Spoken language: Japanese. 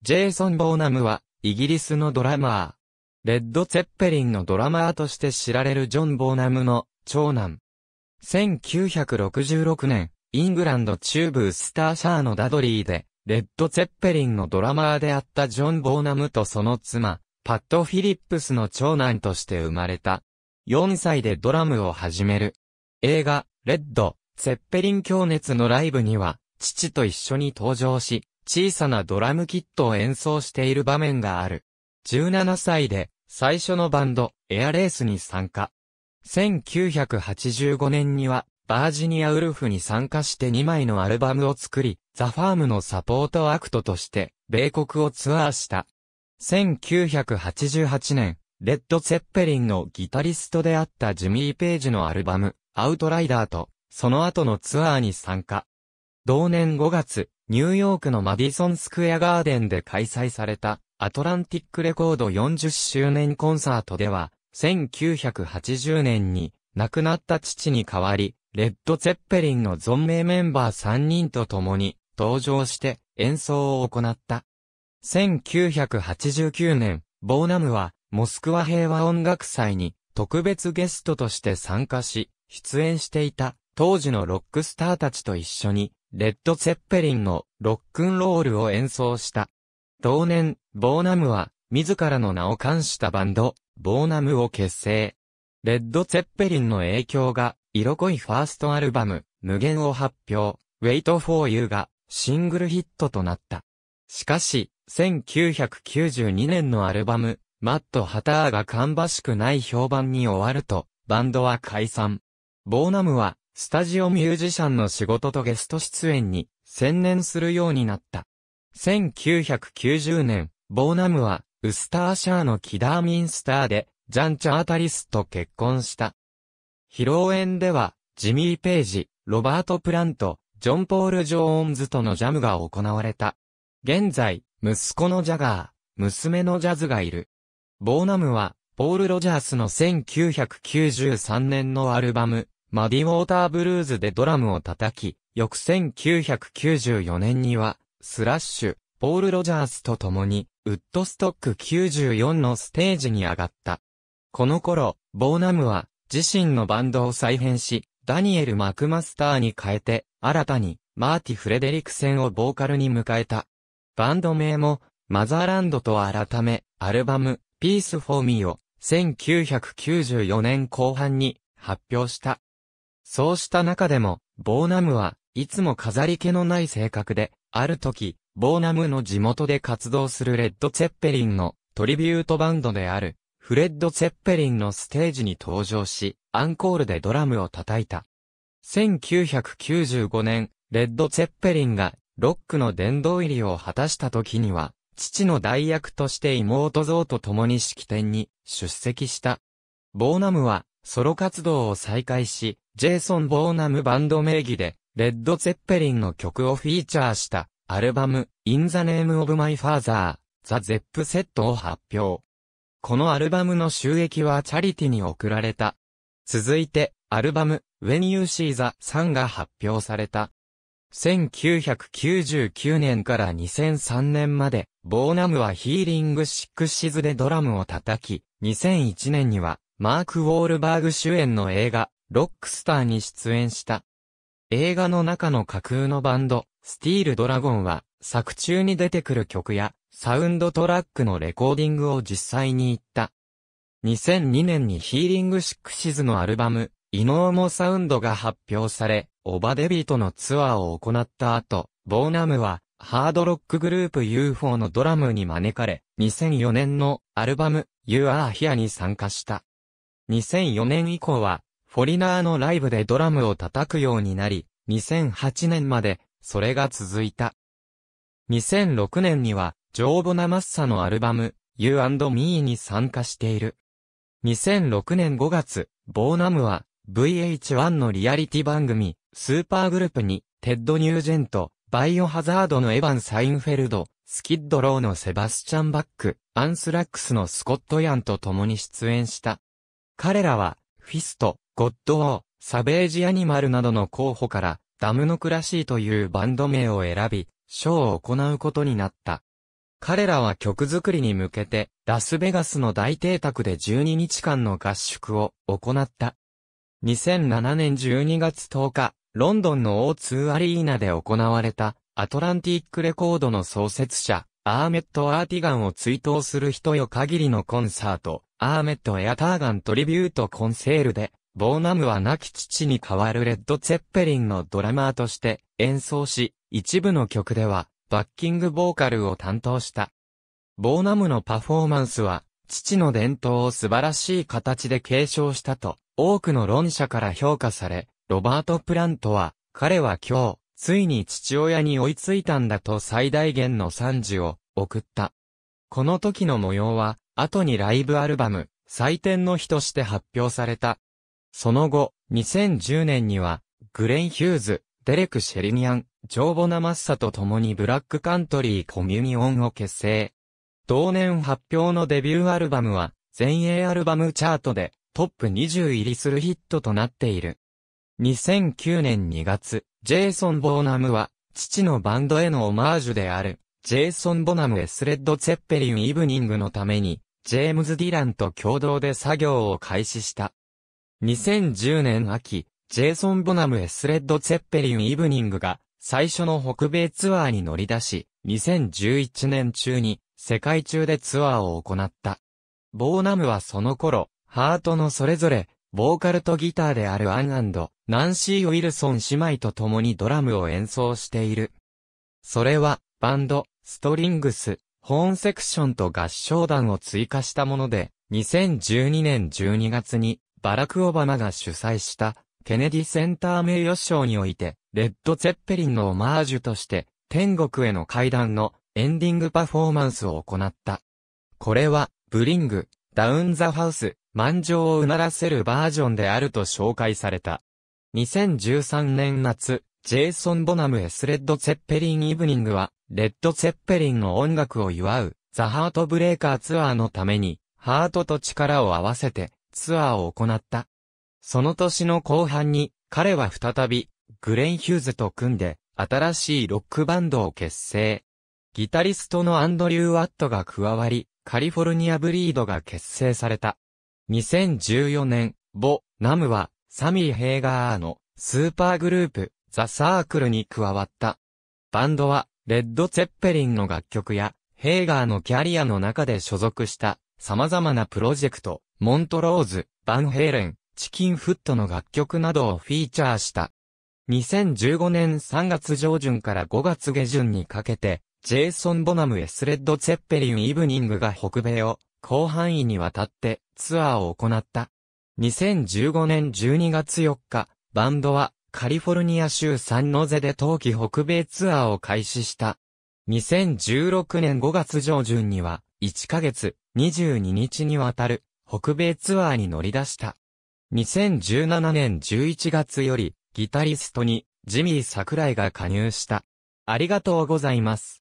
ジェイソン・ボーナムは、イギリスのドラマー。レッド・ツェッペリンのドラマーとして知られるジョン・ボーナムの長男。1966年、イングランド中部スターシャーのダドリーで、レッド・ツェッペリンのドラマーであったジョン・ボーナムとその妻、パット・フィリップスの長男として生まれた。4歳でドラムを始める。映画、レッド、ツェッペリン強熱のライブには、父と一緒に登場し、小さなドラムキットを演奏している場面がある。17歳で最初のバンド、エアレースに参加。1985年には、バージニアウルフに参加して2枚のアルバムを作り、ザ・ファームのサポートアクトとして、米国をツアーした。1988年、レッド・セッペリンのギタリストであったジミー・ページのアルバム、アウトライダーと、その後のツアーに参加。同年5月、ニューヨークのマディソンスクエアガーデンで開催されたアトランティックレコード40周年コンサートでは、1980年に亡くなった父に代わり、レッド・ゼッペリンの存命メンバー3人と共に登場して演奏を行った。1989年、ボーナムはモスクワ平和音楽祭に特別ゲストとして参加し、出演していた当時のロックスターたちと一緒にレッド・ゼッペリンのロックンロールを演奏した。同年、ボーナムは、自らの名を冠したバンド、ボーナムを結成。レッド・ゼッペリンの影響が、色濃いファーストアルバム、無限を発表、Wait for You が、シングルヒットとなった。しかし、1992年のアルバム、マット・ハターが芳しくない評判に終わると、バンドは解散。ボーナムは、スタジオミュージシャンの仕事とゲスト出演に専念するようになった。1990年、ボーナムは、ウスターシャーのキダーミンスターで、ジャン・チャータリスと結婚した。披露宴では、ジミー・ページ、ロバート・プラント、ジョン・ポール・ジョーンズとのジャムが行われた。現在、息子のジャガー、娘のジャズがいる。ボーナムは、ポール・ロジャースの1993年のアルバム、マディウォーターブルーズでドラムを叩き、翌1994年には、スラッシュ、ポール・ロジャースと共に、ウッドストック94のステージに上がった。この頃、ボーナムは、自身のバンドを再編し、ダニエル・マクマスターに変えて、新たに、マーティ・フレデリクセンをボーカルに迎えた。バンド名も、マザーランドと改め、アルバム、ピース・フォー・ミーを、1994年後半に、発表した。そうした中でも、ボーナムはいつも飾り気のない性格で、ある時、ボーナムの地元で活動するレッド・ツェッペリンのトリビュートバンドである、フレッド・ツェッペリンのステージに登場し、アンコールでドラムを叩いた。1995年、レッド・ツェッペリンがロックの殿堂入りを果たした時には、父の代役として妹像と共に式典に出席した。ボーナムはソロ活動を再開し、ジェイソン・ボーナムバンド名義で、レッド・ゼッペリンの曲をフィーチャーした、アルバム、In the Name of My Father、ザ・ゼップセットを発表。このアルバムの収益はチャリティに送られた。続いて、アルバム、When You See the Sun が発表された。1999年から2003年まで、ボーナムはヒーリングシックシズでドラムを叩き、2001年にはマーク・ウォールバーグ主演の映画、ロックスターに出演した。映画の中の架空のバンド、スティール・ドラゴンは、作中に出てくる曲や、サウンドトラックのレコーディングを実際に行った。2002年にヒーリング・シックシズのアルバム、イノーモサウンドが発表され、オバデビーとのツアーを行った後、ボーナムは、ハードロックグループ UFO のドラムに招かれ、2004年のアルバム、You Are Here に参加した。2004年以降は、フォリナーのライブでドラムを叩くようになり、2008年まで、それが続いた。2006年には、ジョーボナマッサのアルバム、You and Me に参加している。2006年5月、ボーナムは、VH1 のリアリティ番組、スーパーグループに、テッド・ニュージェント、バイオハザードのエヴァン・サインフェルド、スキッドローのセバスチャン・バック、アンスラックスのスコット・ヤンと共に出演した。彼らは、フィスト、ゴッドオー、サベージアニマルなどの候補から、ダムノクラシーというバンド名を選び、ショーを行うことになった。彼らは曲作りに向けて、ラスベガスの大邸宅で12日間の合宿を行った。2007年12月10日、ロンドンの O2 アリーナで行われた、アトランティックレコードの創設者、アーメット・アーティガンを追悼する人よ限りのコンサート、アーメット・エアターガントリビュート・コンセールで、ボーナムは亡き父に代わるレッド・ツェッペリンのドラマーとして演奏し、一部の曲では、バッキングボーカルを担当した。ボーナムのパフォーマンスは、父の伝統を素晴らしい形で継承したと、多くの論者から評価され、ロバート・プラントは、彼は今日、ついに父親に追いついたんだと最大限の賛辞を送った。この時の模様は後にライブアルバム、祭典の日として発表された。その後、2010年には、グレン・ヒューズ、デレク・シェリニアン、ジョーボナ・マッサと共にブラックカントリー・コミュニオンを結成。同年発表のデビューアルバムは、前衛アルバムチャートでトップ20入りするヒットとなっている。2009年2月、ジェイソン・ボーナムは、父のバンドへのオマージュである、ジェイソン・ボナム・エスレッド・ゼッペリン・イブニングのために、ジェームズ・ディランと共同で作業を開始した。2010年秋、ジェイソン・ボナム・エスレッド・ツェッペリン・イブニングが最初の北米ツアーに乗り出し、2011年中に世界中でツアーを行った。ボーナムはその頃、ハートのそれぞれ、ボーカルとギターであるアンナンシー・ウィルソン姉妹と共にドラムを演奏している。それは、バンド、ストリングス、本セクションと合唱団を追加したもので、2012年12月にバラク・オバマが主催したケネディセンター名誉賞において、レッド・ゼッペリンのオマージュとして、天国への階段のエンディングパフォーマンスを行った。これは、ブリング、ダウン・ザ・ハウス、満場をうならせるバージョンであると紹介された。2013年夏、ジェイソン・ボナム・エスレッド・ゼッペリン・イブニングは、レッド・セッペリンの音楽を祝う、ザ・ハートブレーカーツアーのために、ハートと力を合わせて、ツアーを行った。その年の後半に、彼は再び、グレン・ヒューズと組んで、新しいロックバンドを結成。ギタリストのアンドリュー・ワットが加わり、カリフォルニア・ブリードが結成された。2014年、ボ・ナムは、サミー・ヘーガーのスーパーグループ、ザ・サークルに加わった。バンドは、レッド・ツェッペリンの楽曲や、ヘーガーのキャリアの中で所属した様々なプロジェクト、モントローズ、バンヘイレン、チキンフットの楽曲などをフィーチャーした。2015年3月上旬から5月下旬にかけて、ジェイソン・ボナム・エスレッド・ツェッペリン・イブニングが北米を広範囲にわたってツアーを行った。2015年12月4日、バンドはカリフォルニア州サンノゼで冬季北米ツアーを開始した。2016年5月上旬には、1ヶ月、22日にわたる、北米ツアーに乗り出した。2017年11月より、ギタリストに、ジミー桜井が加入した。ありがとうございます。